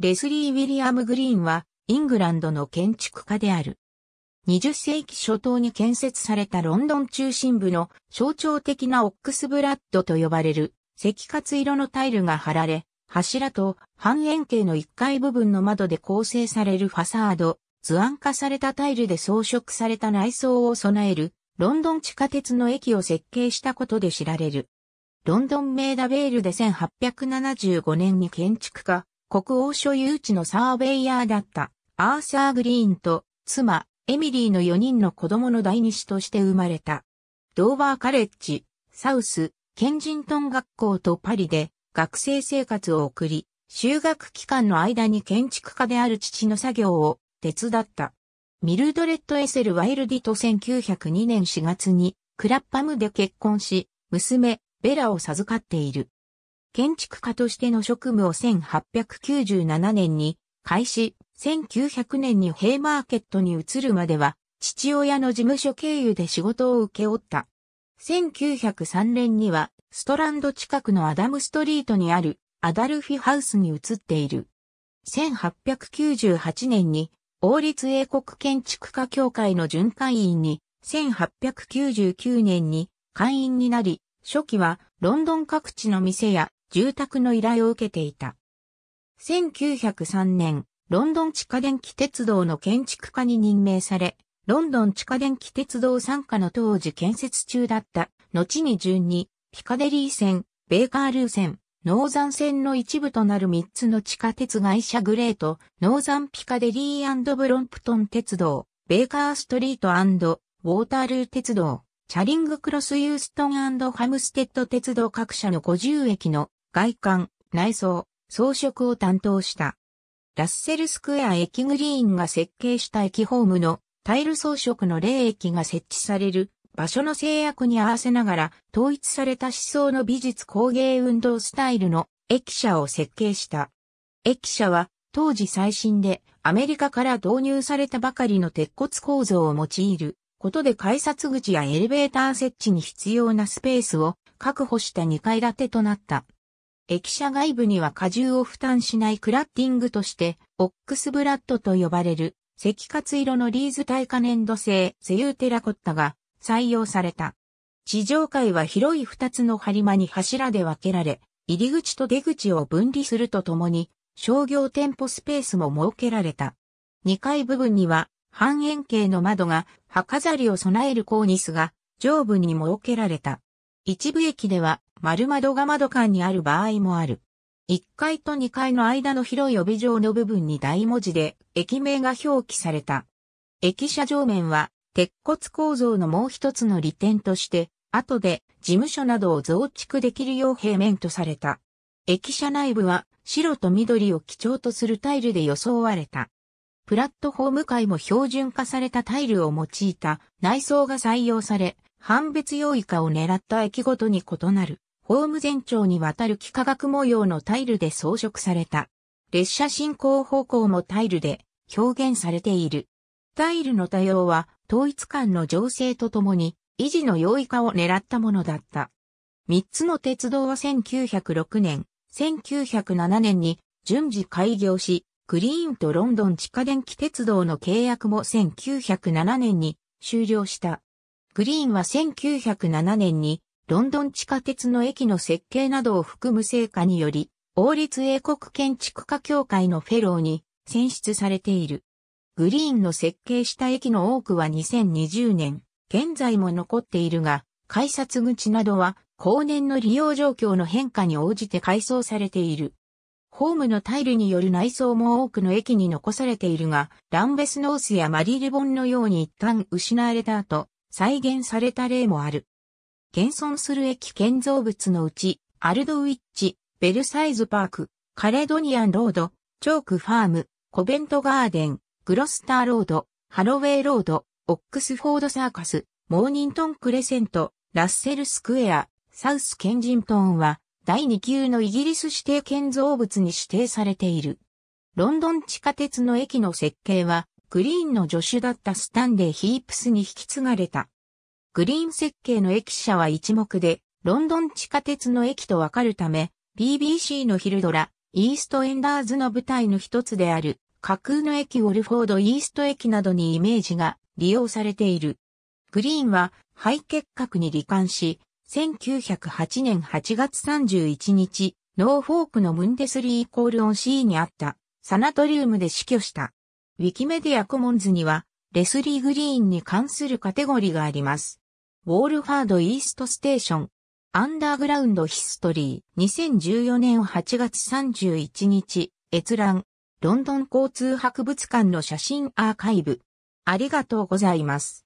レスリー・ウィリアム・グリーンは、イングランドの建築家である。20世紀初頭に建設されたロンドン中心部の象徴的なオックスブラッドと呼ばれる赤活色のタイルが貼られ、柱と半円形の1階部分の窓で構成されるファサード、図案化されたタイルで装飾された内装を備えるロンドン地下鉄の駅を設計したことで知られる。ロンドンメーダベールで1875年に建築家、国王所有地のサーベイヤーだったアーサー・グリーンと妻、エミリーの4人の子供の第二子として生まれた。ドーバーカレッジ、サウス、ケンジントン学校とパリで学生生活を送り、修学期間の間に建築家である父の作業を手伝った。ミルドレット・エセル・ワイルディと1902年4月にクラッパムで結婚し、娘、ベラを授かっている。建築家としての職務を1897年に開始、1900年にヘイマーケットに移るまでは、父親の事務所経由で仕事を受け負った。1903年には、ストランド近くのアダムストリートにあるアダルフィハウスに移っている。1898年に、王立英国建築家協会の巡回員に、1899年に会員になり、初期はロンドン各地の店や住宅の依頼を受けていた。1903年、ロンドン地下電気鉄道の建築家に任命され、ロンドン地下電気鉄道参加の当時建設中だった、後に順に、ピカデリー線、ベーカールー線、ノーザン線の一部となる3つの地下鉄会社グレート、ノーザンピカデリーブロンプトン鉄道、ベーカーストリートウォータールー鉄道、チャリングクロスユーストンハムステッド鉄道各社の50駅の外観、内装、装飾を担当した。ラッセルスクエア駅グリーンが設計した駅ホームのタイル装飾の霊駅が設置される場所の制約に合わせながら統一された思想の美術工芸運動スタイルの駅舎を設計した。駅舎は当時最新でアメリカから導入されたばかりの鉄骨構造を用いることで改札口やエレベーター設置に必要なスペースを確保した2階建てとなった。駅舎外部には荷重を負担しないクラッティングとして、オックスブラッドと呼ばれる、赤活色のリーズ耐火粘土製ゼユーテラコッタが採用された。地上階は広い二つの張り間に柱で分けられ、入り口と出口を分離するとともに、商業店舗スペースも設けられた。二階部分には、半円形の窓が、葉飾りを備えるコーニスが、上部に設けられた。一部駅では丸窓が窓間にある場合もある。1階と2階の間の広い帯状の部分に大文字で駅名が表記された。駅舎上面は鉄骨構造のもう一つの利点として、後で事務所などを増築できるよう平面とされた。駅舎内部は白と緑を基調とするタイルで装われた。プラットフォーム階も標準化されたタイルを用いた内装が採用され、判別用以下を狙った駅ごとに異なる、ホーム全長にわたる幾何学模様のタイルで装飾された。列車進行方向もタイルで表現されている。タイルの多様は統一感の情勢とともに維持の容易化を狙ったものだった。三つの鉄道は1906年、1907年に順次開業し、グリーンとロンドン地下電気鉄道の契約も1907年に終了した。グリーンは1907年にロンドン地下鉄の駅の設計などを含む成果により、王立英国建築家協会のフェローに選出されている。グリーンの設計した駅の多くは2020年、現在も残っているが、改札口などは後年の利用状況の変化に応じて改装されている。ホームのタイルによる内装も多くの駅に残されているが、ランベスノースやマリリボンのように一旦失われた後、再現された例もある。現存する駅建造物のうち、アルドウィッチ、ベルサイズパーク、カレドニアンロード、チョークファーム、コベントガーデン、グロスターロード、ハロウェイロード、オックスフォードサーカス、モーニントンクレセント、ラッセルスクエア、サウスケンジントンは、第2級のイギリス指定建造物に指定されている。ロンドン地下鉄の駅の設計は、グリーンの助手だったスタンレー・ヒープスに引き継がれた。グリーン設計の駅舎は一目で、ロンドン地下鉄の駅とわかるため、BBC のヒルドラ、イーストエンダーズの舞台の一つである、架空の駅ウォルフォードイースト駅などにイメージが利用されている。グリーンは肺結核に罹患し、1908年8月31日、ノーフォークのムンデスリーイコールオンシーにあった、サナトリウムで死去した。ウィキメディアコモンズには、レスリー・グリーンに関するカテゴリーがあります。ウォールファード・イースト・ステーション、アンダーグラウンド・ヒストリー、2014年8月31日、閲覧、ロンドン交通博物館の写真アーカイブ。ありがとうございます。